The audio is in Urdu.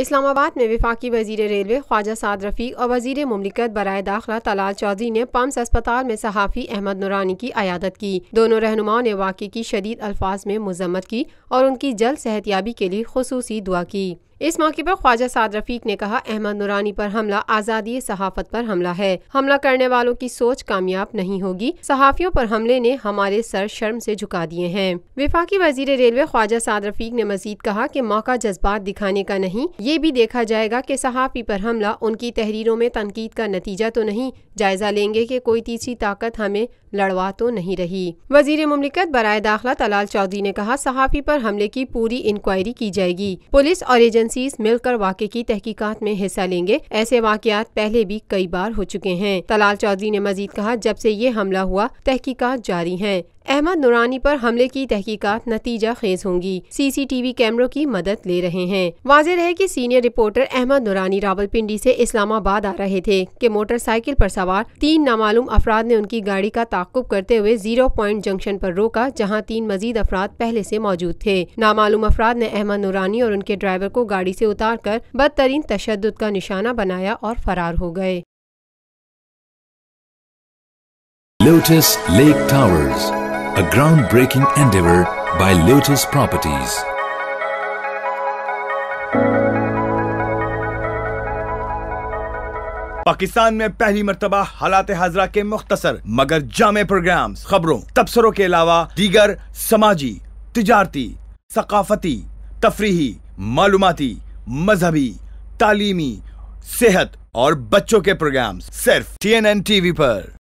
اسلام آباد میں وفاقی وزیر ریلوے خواجہ سعد رفیق اور وزیر مملکت برائے داخلہ طلال چودھری نے پمس اسپتال میں صحافی احمد نورانی کی عیادت کی دونوں رہنماؤں نے واقعے کی شدید الفاظ میں مذمت کی اور ان کی جلد صحت یابی کے لیے خصوصی دعا کی اس موقع پر خواجہ سعد رفیق نے کہا احمد نورانی پر حملہ آزادی صحافت پر حملہ ہے حملہ کرنے والوں کی سوچ کامیاب نہیں ہوگی صحافیوں پر حملے نے ہمارے سر شرم سے جھکا دیے ہیں وفاقی وزیر ریلوے خواجہ سعد رفیق نے مزید کہا کہ موقع جذبات دکھانے کا نہیں یہ بھی دیکھا جائے گا کہ صحافی پر حملہ ان کی تحریروں میں تنقید کا نتیجہ تو نہیں جائزہ لیں گے کہ کوئی تیسری طاقت ہمیں لڑوا تو نہیں رہی وزیر مملکت برائے داخلہ طلال چودھری نے کہا صحافی پر حملے کی پوری انکوائری کی جائے گی پولیس اور ایجنسی ایجنسیز مل کر واقع کی تحقیقات میں حصہ لیں گے ایسے واقعات پہلے بھی کئی بار ہو چکے ہیں تلال چودھری نے مزید کہا جب سے یہ حملہ ہوا تحقیقات جاری ہیں احمد نورانی پر حملے کی تحقیقات نتیجہ خیز ہوں گی سی سی ٹی وی کیمروں کی مدد لے رہے ہیں واضح رہے کہ سینئر رپورٹر احمد نورانی راول پنڈی سے اسلام آباد آ رہے تھے کہ موٹر سائیکل پر سوار تین نامعلوم افراد نے ان کی گاڑی کا تعقب کرتے ہوئے زیرو پوائنٹ جنکشن پر روکا جہاں تین مزید افراد پہلے سے موجود تھے نامعلوم افراد نے احمد نورانی اور ان کے ڈرائیور کو گاڑی سے اتار کر بدترین تشدد کا نشانہ بنایا اور فرار ہو گئے A groundbreaking endeavor by Lotus Properties. Pakistan میں پہلی مرتبہ حالات حاضرہ کے مختصر مگر جامع پروگرامز خبروں تبصروں کے علاوہ دیگر سماجی تجارتی ثقافتی تفریحی معلوماتی مذہبی تعلیمی صحت اور بچوں کے پروگرامز صرف T N N T V پر